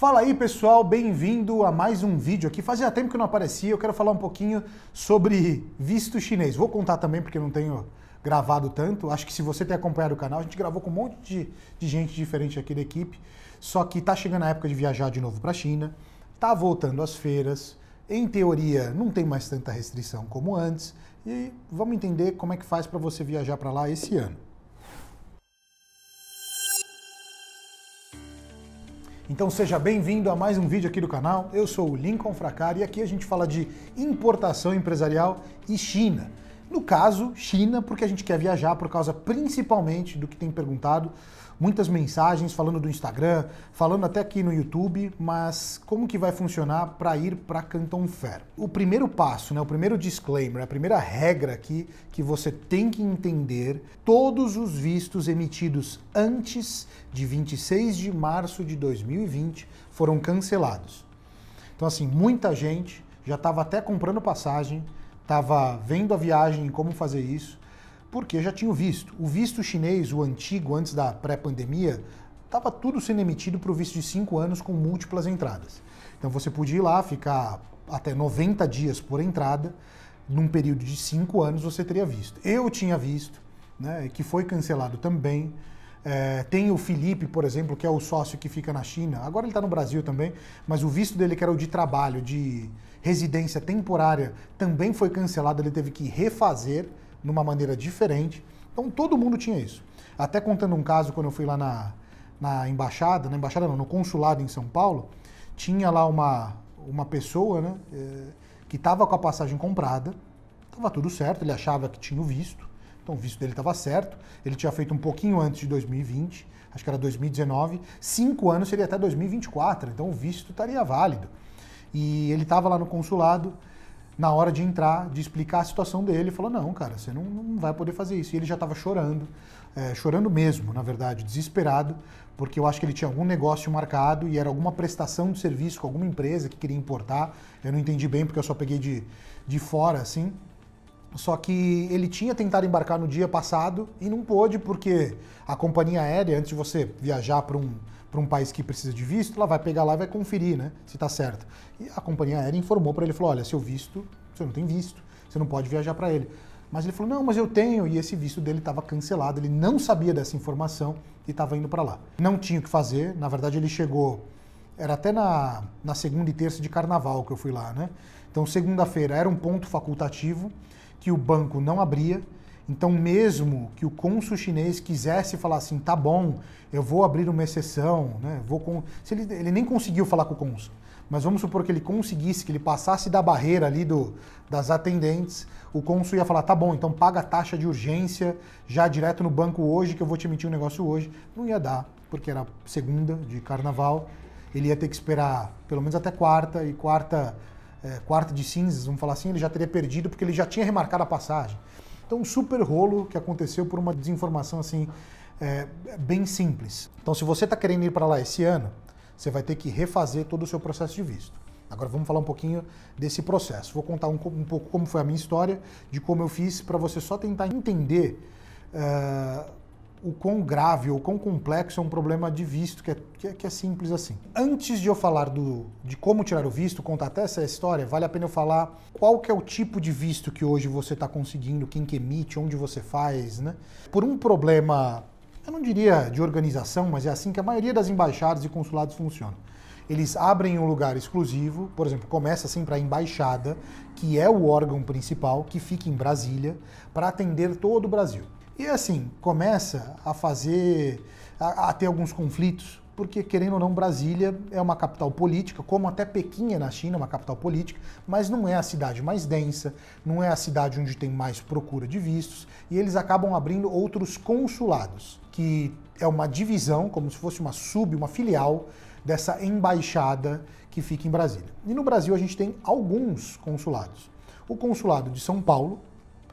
Fala aí pessoal, bem-vindo a mais um vídeo aqui. Fazia tempo que eu não aparecia, eu quero falar um pouquinho sobre visto chinês. Vou contar também porque não tenho gravado tanto. Acho que se você tem acompanhado o canal, a gente gravou com um monte de, de gente diferente aqui da equipe. Só que tá chegando a época de viajar de novo para a China, tá voltando às feiras. Em teoria, não tem mais tanta restrição como antes. E vamos entender como é que faz para você viajar para lá esse ano. Então seja bem-vindo a mais um vídeo aqui do canal. Eu sou o Lincoln Fracari e aqui a gente fala de importação empresarial e China. No caso, China, porque a gente quer viajar por causa principalmente do que tem perguntado muitas mensagens falando do Instagram, falando até aqui no YouTube, mas como que vai funcionar para ir para Canton Fair? O primeiro passo, né, o primeiro disclaimer, a primeira regra aqui que você tem que entender, todos os vistos emitidos antes de 26 de março de 2020 foram cancelados. Então assim, muita gente já estava até comprando passagem, estava vendo a viagem e como fazer isso, porque já tinham visto. O visto chinês, o antigo, antes da pré-pandemia, estava tudo sendo emitido para o visto de cinco anos com múltiplas entradas. Então você podia ir lá, ficar até 90 dias por entrada, num período de cinco anos você teria visto. Eu tinha visto, né, que foi cancelado também. É, tem o Felipe, por exemplo, que é o sócio que fica na China, agora ele está no Brasil também, mas o visto dele, que era o de trabalho, de residência temporária, também foi cancelado, ele teve que refazer numa maneira diferente. Então todo mundo tinha isso. Até contando um caso quando eu fui lá na, na embaixada, na embaixada não, no consulado em São Paulo, tinha lá uma, uma pessoa né, é, que estava com a passagem comprada, estava tudo certo, ele achava que tinha o visto, então o visto dele estava certo, ele tinha feito um pouquinho antes de 2020, acho que era 2019, cinco anos seria até 2024, então o visto estaria válido. E ele estava lá no consulado, na hora de entrar, de explicar a situação dele, falou: não, cara, você não, não vai poder fazer isso. E ele já estava chorando, é, chorando mesmo, na verdade, desesperado, porque eu acho que ele tinha algum negócio marcado e era alguma prestação de serviço com alguma empresa que queria importar. Eu não entendi bem porque eu só peguei de, de fora, assim. Só que ele tinha tentado embarcar no dia passado e não pôde, porque a companhia aérea, antes de você viajar para um para um país que precisa de visto, ela vai pegar lá e vai conferir, né, se está certo. E a companhia aérea informou para ele, falou, olha, seu visto, você não tem visto, você não pode viajar para ele. Mas ele falou, não, mas eu tenho, e esse visto dele estava cancelado, ele não sabia dessa informação e estava indo para lá. Não tinha o que fazer, na verdade ele chegou, era até na, na segunda e terça de carnaval que eu fui lá, né? Então segunda-feira era um ponto facultativo que o banco não abria, então, mesmo que o cônsul chinês quisesse falar assim, tá bom, eu vou abrir uma exceção, né? Vou com... Se ele, ele nem conseguiu falar com o cônsul, mas vamos supor que ele conseguisse, que ele passasse da barreira ali do, das atendentes, o cônsul ia falar, tá bom, então paga a taxa de urgência já direto no banco hoje, que eu vou te emitir um negócio hoje. Não ia dar, porque era segunda de carnaval, ele ia ter que esperar pelo menos até quarta, e quarta, é, quarta de cinzas, vamos falar assim, ele já teria perdido, porque ele já tinha remarcado a passagem. Então, um super rolo que aconteceu por uma desinformação assim, é, bem simples. Então, se você está querendo ir para lá esse ano, você vai ter que refazer todo o seu processo de visto. Agora vamos falar um pouquinho desse processo. Vou contar um, um pouco como foi a minha história, de como eu fiz, para você só tentar entender uh, o quão grave ou quão complexo é um problema de visto, que é, que é, que é simples assim. Antes de eu falar do, de como tirar o visto, contar até essa história, vale a pena eu falar qual que é o tipo de visto que hoje você está conseguindo, quem que emite, onde você faz, né? Por um problema, eu não diria de organização, mas é assim que a maioria das embaixadas e consulados funciona. Eles abrem um lugar exclusivo, por exemplo, começa assim para a embaixada, que é o órgão principal, que fica em Brasília, para atender todo o Brasil. E assim, começa a fazer, a, a ter alguns conflitos, porque querendo ou não, Brasília é uma capital política, como até Pequim é na China, uma capital política, mas não é a cidade mais densa, não é a cidade onde tem mais procura de vistos, e eles acabam abrindo outros consulados, que é uma divisão, como se fosse uma sub, uma filial dessa embaixada que fica em Brasília. E no Brasil a gente tem alguns consulados. O consulado de São Paulo,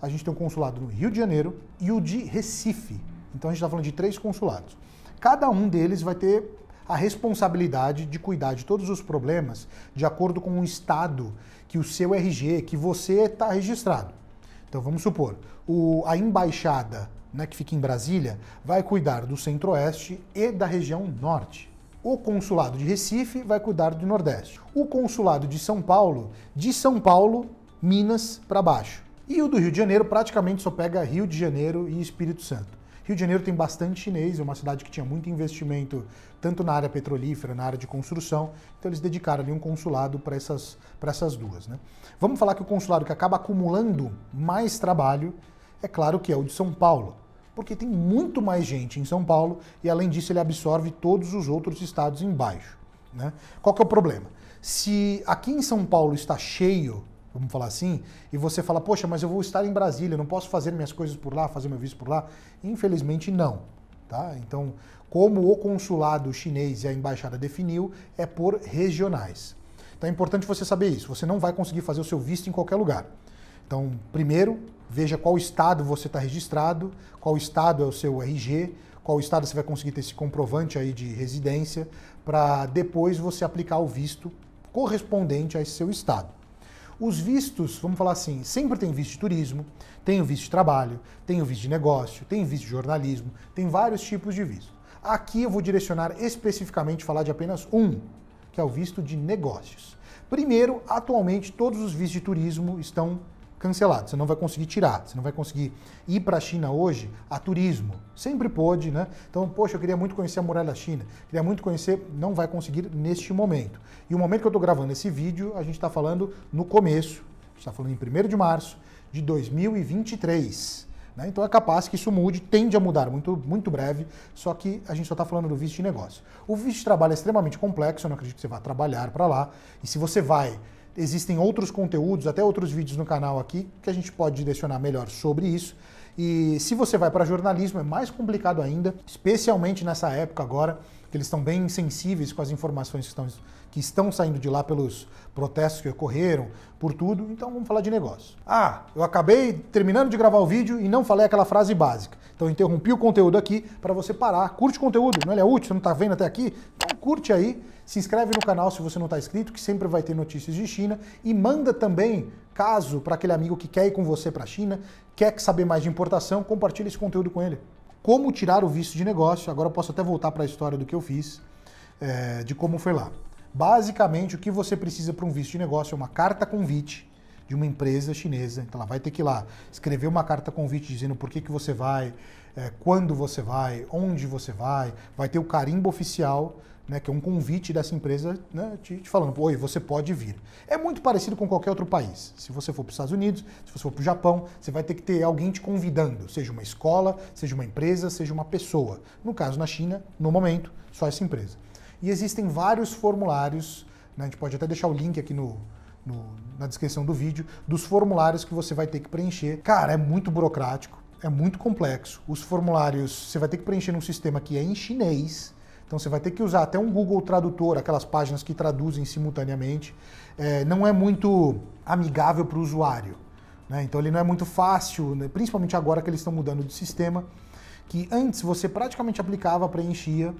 a gente tem um consulado no Rio de Janeiro e o de Recife. Então a gente está falando de três consulados. Cada um deles vai ter a responsabilidade de cuidar de todos os problemas de acordo com o estado que o seu RG, que você está registrado. Então vamos supor, o, a embaixada né, que fica em Brasília vai cuidar do centro-oeste e da região norte. O consulado de Recife vai cuidar do Nordeste. O consulado de São Paulo, de São Paulo, Minas para baixo. E o do Rio de Janeiro praticamente só pega Rio de Janeiro e Espírito Santo. Rio de Janeiro tem bastante chinês, é uma cidade que tinha muito investimento tanto na área petrolífera, na área de construção, então eles dedicaram ali um consulado para essas, essas duas. Né? Vamos falar que o consulado que acaba acumulando mais trabalho, é claro que é o de São Paulo, porque tem muito mais gente em São Paulo e além disso ele absorve todos os outros estados embaixo. Né? Qual que é o problema? Se aqui em São Paulo está cheio vamos falar assim, e você fala, poxa, mas eu vou estar em Brasília, não posso fazer minhas coisas por lá, fazer meu visto por lá? Infelizmente, não. Tá? Então, como o consulado chinês e a embaixada definiu, é por regionais. Então é importante você saber isso. Você não vai conseguir fazer o seu visto em qualquer lugar. Então, primeiro, veja qual estado você está registrado, qual estado é o seu RG, qual estado você vai conseguir ter esse comprovante aí de residência, para depois você aplicar o visto correspondente a esse seu estado. Os vistos, vamos falar assim, sempre tem visto de turismo, tem o visto de trabalho, tem o visto de negócio, tem o visto de jornalismo, tem vários tipos de visto. Aqui eu vou direcionar especificamente falar de apenas um, que é o visto de negócios. Primeiro, atualmente todos os vistos de turismo estão cancelado, você não vai conseguir tirar, você não vai conseguir ir para a China hoje a turismo. Sempre pôde, né? Então, poxa, eu queria muito conhecer a muralha da China, queria muito conhecer, não vai conseguir neste momento. E o momento que eu estou gravando esse vídeo, a gente está falando no começo, a gente está falando em 1 de março de 2023. Né? Então é capaz que isso mude, tende a mudar muito, muito breve, só que a gente só está falando do visto de negócio. O visto de trabalho é extremamente complexo, eu não acredito que você vá trabalhar para lá, e se você vai Existem outros conteúdos, até outros vídeos no canal aqui, que a gente pode direcionar melhor sobre isso. E se você vai para jornalismo, é mais complicado ainda, especialmente nessa época agora porque eles estão bem sensíveis com as informações que estão, que estão saindo de lá pelos protestos que ocorreram, por tudo. Então vamos falar de negócio. Ah, eu acabei terminando de gravar o vídeo e não falei aquela frase básica. Então interrompi o conteúdo aqui para você parar. Curte o conteúdo, não é útil, você não está vendo até aqui? Então curte aí, se inscreve no canal se você não está inscrito, que sempre vai ter notícias de China e manda também caso para aquele amigo que quer ir com você para a China, quer saber mais de importação, compartilha esse conteúdo com ele. Como tirar o visto de negócio, agora eu posso até voltar para a história do que eu fiz, é, de como foi lá. Basicamente, o que você precisa para um visto de negócio é uma carta convite de uma empresa chinesa. Então, ela vai ter que ir lá escrever uma carta convite dizendo por que, que você vai, é, quando você vai, onde você vai, vai ter o carimbo oficial né, que é um convite dessa empresa né, te, te, falando, oi, você pode vir. É muito parecido com qualquer outro país. Se você for para os Estados Unidos, se você for para o Japão, você vai ter que ter alguém te convidando, seja uma escola, seja uma empresa, seja uma pessoa. No caso, na China, no momento, só essa empresa. E existem vários formulários, né, a gente pode até deixar o link aqui no, no, na descrição do vídeo, dos formulários que você vai ter que preencher. Cara, é muito burocrático, é muito complexo. Os formulários você vai ter que preencher num sistema que é em chinês, então você vai ter que usar até um Google Tradutor, aquelas páginas que traduzem simultaneamente. É, não é muito amigável para o usuário. Né? Então ele não é muito fácil, né? principalmente agora que eles estão mudando de sistema, que antes você praticamente aplicava, preenchia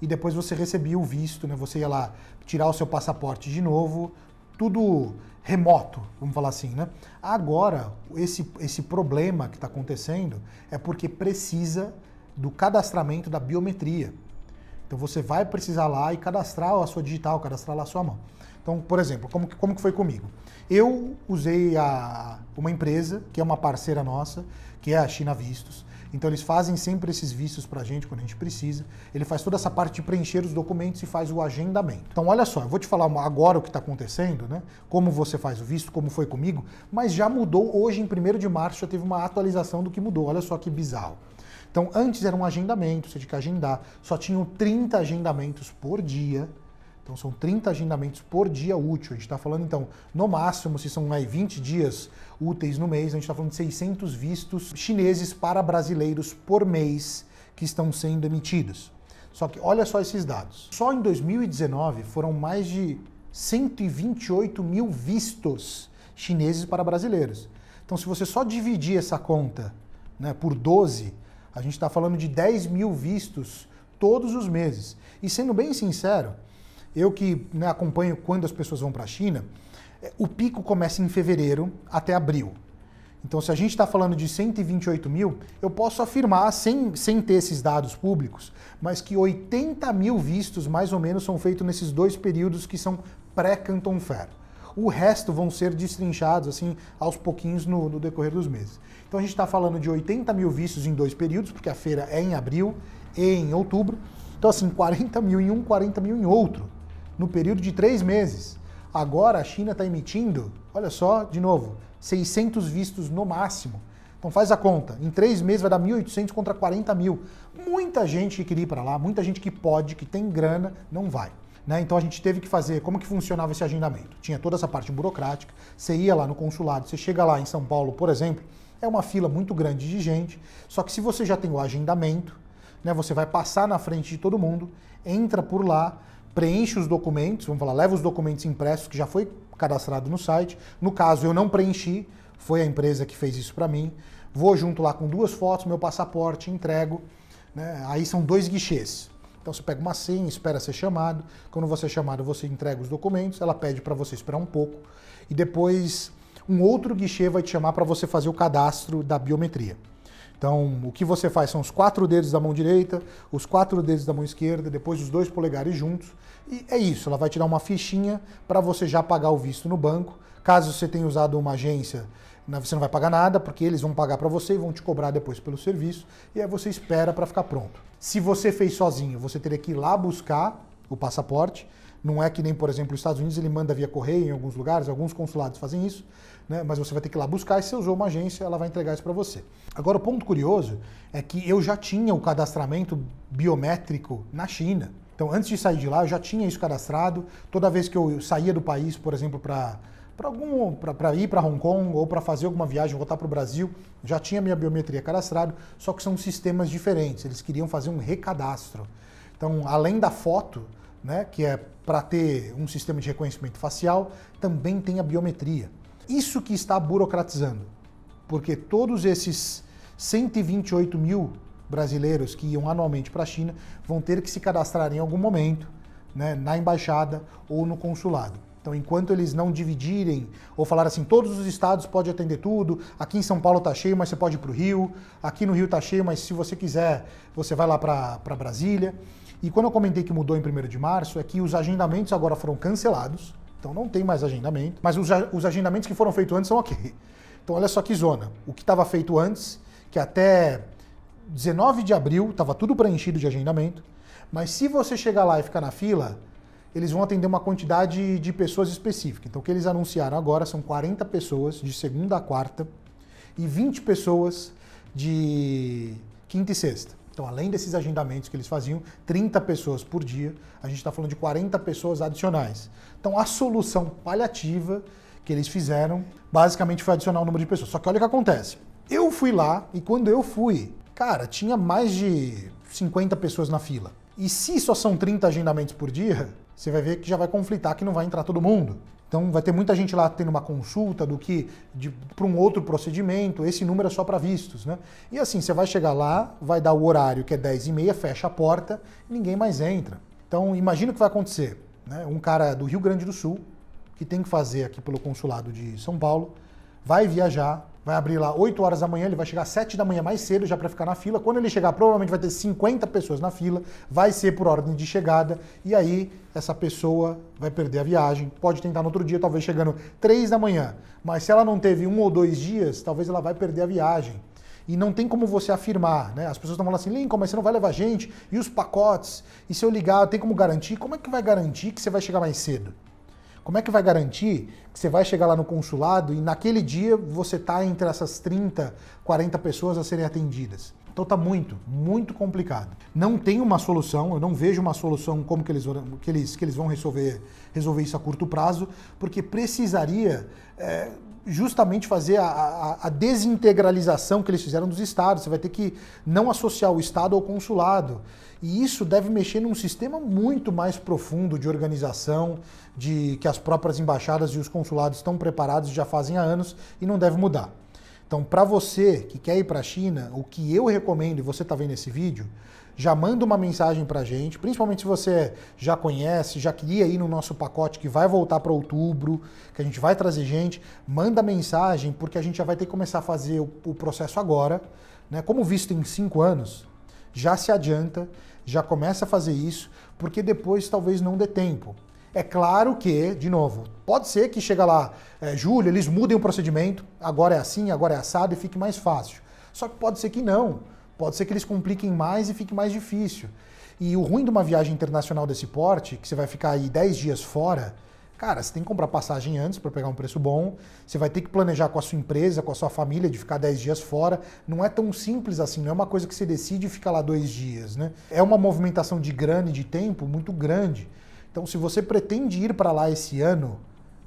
e depois você recebia o visto, né? você ia lá tirar o seu passaporte de novo, tudo remoto, vamos falar assim, né? Agora, esse, esse problema que está acontecendo é porque precisa do cadastramento da biometria. Então você vai precisar lá e cadastrar a sua digital, cadastrar lá a sua mão. Então, por exemplo, como que, como que foi comigo? Eu usei a, uma empresa que é uma parceira nossa, que é a China Vistos. Então eles fazem sempre esses vistos para a gente quando a gente precisa. Ele faz toda essa parte de preencher os documentos e faz o agendamento. Então olha só, eu vou te falar agora o que está acontecendo, né? Como você faz o visto, como foi comigo, mas já mudou hoje em 1 de março, já teve uma atualização do que mudou. Olha só que bizarro. Então, antes era um agendamento, você tinha que agendar. Só tinham 30 agendamentos por dia. Então, são 30 agendamentos por dia útil. A gente está falando, então, no máximo, se são aí 20 dias úteis no mês, a gente está falando de 600 vistos chineses para brasileiros por mês que estão sendo emitidos. Só que olha só esses dados. Só em 2019 foram mais de 128 mil vistos chineses para brasileiros. Então, se você só dividir essa conta né, por 12, a gente está falando de 10 mil vistos todos os meses. E sendo bem sincero, eu que né, acompanho quando as pessoas vão para a China, é, o pico começa em fevereiro até abril. Então, se a gente está falando de 128 mil, eu posso afirmar, sem, sem ter esses dados públicos, mas que 80 mil vistos, mais ou menos, são feitos nesses dois períodos que são pré-Canton Fair o resto vão ser destrinchados assim aos pouquinhos no, no decorrer dos meses. Então a gente está falando de 80 mil vistos em dois períodos, porque a feira é em abril e em outubro. Então, assim, 40 mil em um, 40 mil em outro, no período de três meses. Agora a China está emitindo, olha só, de novo, 600 vistos no máximo. Então faz a conta, em três meses vai dar 1.800 contra 40 mil. Muita gente que queria ir para lá, muita gente que pode, que tem grana, não vai. Né? Então a gente teve que fazer, como que funcionava esse agendamento? Tinha toda essa parte burocrática, você ia lá no consulado, você chega lá em São Paulo, por exemplo, é uma fila muito grande de gente, só que se você já tem o agendamento, né, você vai passar na frente de todo mundo, entra por lá, preenche os documentos, vamos falar, leva os documentos impressos que já foi cadastrado no site. No caso, eu não preenchi, foi a empresa que fez isso para mim. Vou junto lá com duas fotos, meu passaporte, entrego. Né? Aí são dois guichês. Então você pega uma senha, espera ser chamado. Quando você é chamado, você entrega os documentos, ela pede para você esperar um pouco e depois um outro guichê vai te chamar para você fazer o cadastro da biometria. Então, o que você faz são os quatro dedos da mão direita, os quatro dedos da mão esquerda, depois os dois polegares juntos. E é isso, ela vai te dar uma fichinha para você já pagar o visto no banco. Caso você tenha usado uma agência né, você não vai pagar nada, porque eles vão pagar para você e vão te cobrar depois pelo serviço, e aí você espera para ficar pronto. Se você fez sozinho, você teria que ir lá buscar o passaporte. Não é que nem, por exemplo, os Estados Unidos, ele manda via correio em alguns lugares, alguns consulados fazem isso, né? mas você vai ter que ir lá buscar e se usou uma agência, ela vai entregar isso para você. Agora, o ponto curioso é que eu já tinha o cadastramento biométrico na China. Então, antes de sair de lá, eu já tinha isso cadastrado. Toda vez que eu saía do país, por exemplo, para para algum para ir para Hong Kong ou para fazer alguma viagem, voltar para o Brasil, já tinha minha biometria cadastrada, só que são sistemas diferentes. Eles queriam fazer um recadastro. Então, além da foto, né, que é para ter um sistema de reconhecimento facial, também tem a biometria. Isso que está burocratizando, porque todos esses 128 mil brasileiros que iam anualmente para a China vão ter que se cadastrar em algum momento, né, na embaixada ou no consulado. Então, enquanto eles não dividirem ou falar assim, todos os estados podem atender tudo, aqui em São Paulo está cheio, mas você pode ir para o Rio, aqui no Rio está cheio, mas se você quiser, você vai lá para Brasília. E quando eu comentei que mudou em 1 de março, é que os agendamentos agora foram cancelados, então não tem mais agendamento, mas os, os agendamentos que foram feitos antes são ok. Então, olha só que zona. O que estava feito antes, que até 19 de abril estava tudo preenchido de agendamento, mas se você chegar lá e ficar na fila, eles vão atender uma quantidade de pessoas específica. Então, o que eles anunciaram agora são 40 pessoas de segunda a quarta e 20 pessoas de quinta e sexta. Então, além desses agendamentos que eles faziam, 30 pessoas por dia, a gente está falando de 40 pessoas adicionais. Então, a solução paliativa que eles fizeram basicamente foi adicionar o um número de pessoas. Só que olha o que acontece. Eu fui lá e quando eu fui, cara, tinha mais de 50 pessoas na fila. E se só são 30 agendamentos por dia, você vai ver que já vai conflitar que não vai entrar todo mundo. Então vai ter muita gente lá tendo uma consulta do que para um outro procedimento, esse número é só para vistos, né? E assim, você vai chegar lá, vai dar o horário que é 10 e meia, fecha a porta, ninguém mais entra. Então imagina o que vai acontecer. Né? Um cara do Rio Grande do Sul, que tem que fazer aqui pelo consulado de São Paulo, vai viajar, vai abrir lá 8 horas da manhã, ele vai chegar às 7 da manhã mais cedo já para ficar na fila. Quando ele chegar, provavelmente vai ter 50 pessoas na fila, vai ser por ordem de chegada, e aí essa pessoa vai perder a viagem. Pode tentar no outro dia, talvez chegando 3 da manhã, mas se ela não teve um ou dois dias, talvez ela vai perder a viagem. E não tem como você afirmar, né? As pessoas estão falando assim, Lincoln, mas você não vai levar gente? E os pacotes? E se eu ligar, tem como garantir? Como é que vai garantir que você vai chegar mais cedo? Como é que vai garantir que você vai chegar lá no consulado e naquele dia você está entre essas 30, 40 pessoas a serem atendidas? Então tá muito, muito complicado. Não tem uma solução, eu não vejo uma solução como que eles, que eles, que eles vão resolver, resolver isso a curto prazo, porque precisaria é, justamente fazer a, a, a, desintegralização que eles fizeram dos estados. Você vai ter que não associar o estado ao consulado. E isso deve mexer num sistema muito mais profundo de organização, de que as próprias embaixadas e os consulados estão preparados já fazem há anos e não deve mudar. Então, para você que quer ir para a China, o que eu recomendo, e você está vendo esse vídeo, já manda uma mensagem para a gente, principalmente se você já conhece, já queria ir no nosso pacote que vai voltar para outubro, que a gente vai trazer gente, manda mensagem porque a gente já vai ter que começar a fazer o, o processo agora, né? Como visto em cinco anos, já se adianta, já começa a fazer isso, porque depois talvez não dê tempo. É claro que, de novo, pode ser que chega lá, é, julho, eles mudem o procedimento, agora é assim, agora é assado e fique mais fácil. Só que pode ser que não. Pode ser que eles compliquem mais e fique mais difícil. E o ruim de uma viagem internacional desse porte, que você vai ficar aí 10 dias fora, cara, você tem que comprar passagem antes para pegar um preço bom, você vai ter que planejar com a sua empresa, com a sua família, de ficar 10 dias fora. Não é tão simples assim, não é uma coisa que você decide e fica lá dois dias, né? É uma movimentação de grana e de tempo muito grande. Então, se você pretende ir para lá esse ano,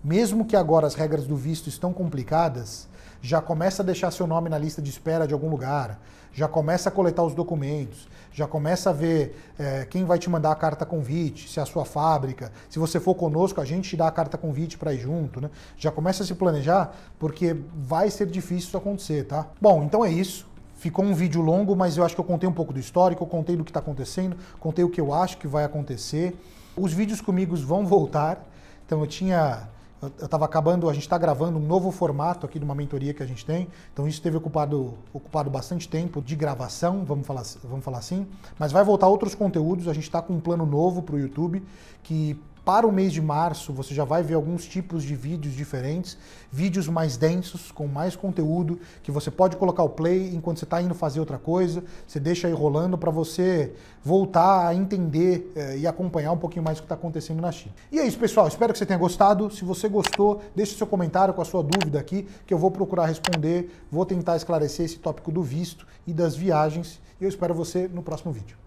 mesmo que agora as regras do visto estão complicadas, já começa a deixar seu nome na lista de espera de algum lugar, já começa a coletar os documentos, já começa a ver é, quem vai te mandar a carta convite, se é a sua fábrica, se você for conosco, a gente te dá a carta convite para ir junto, né? Já começa a se planejar, porque vai ser difícil isso acontecer, tá? Bom, então é isso. Ficou um vídeo longo, mas eu acho que eu contei um pouco do histórico, eu contei do que está acontecendo, contei o que eu acho que vai acontecer. Os vídeos comigo vão voltar. Então eu tinha eu estava acabando, a gente está gravando um novo formato aqui de uma mentoria que a gente tem, então isso teve ocupado, ocupado bastante tempo de gravação, vamos falar, vamos falar assim, mas vai voltar outros conteúdos, a gente está com um plano novo para o YouTube que para o mês de março, você já vai ver alguns tipos de vídeos diferentes, vídeos mais densos, com mais conteúdo, que você pode colocar o play enquanto você está indo fazer outra coisa, você deixa aí rolando para você voltar a entender eh, e acompanhar um pouquinho mais o que está acontecendo na China. E é isso, pessoal. Espero que você tenha gostado. Se você gostou, deixe seu comentário com a sua dúvida aqui, que eu vou procurar responder, vou tentar esclarecer esse tópico do visto e das viagens. E eu espero você no próximo vídeo.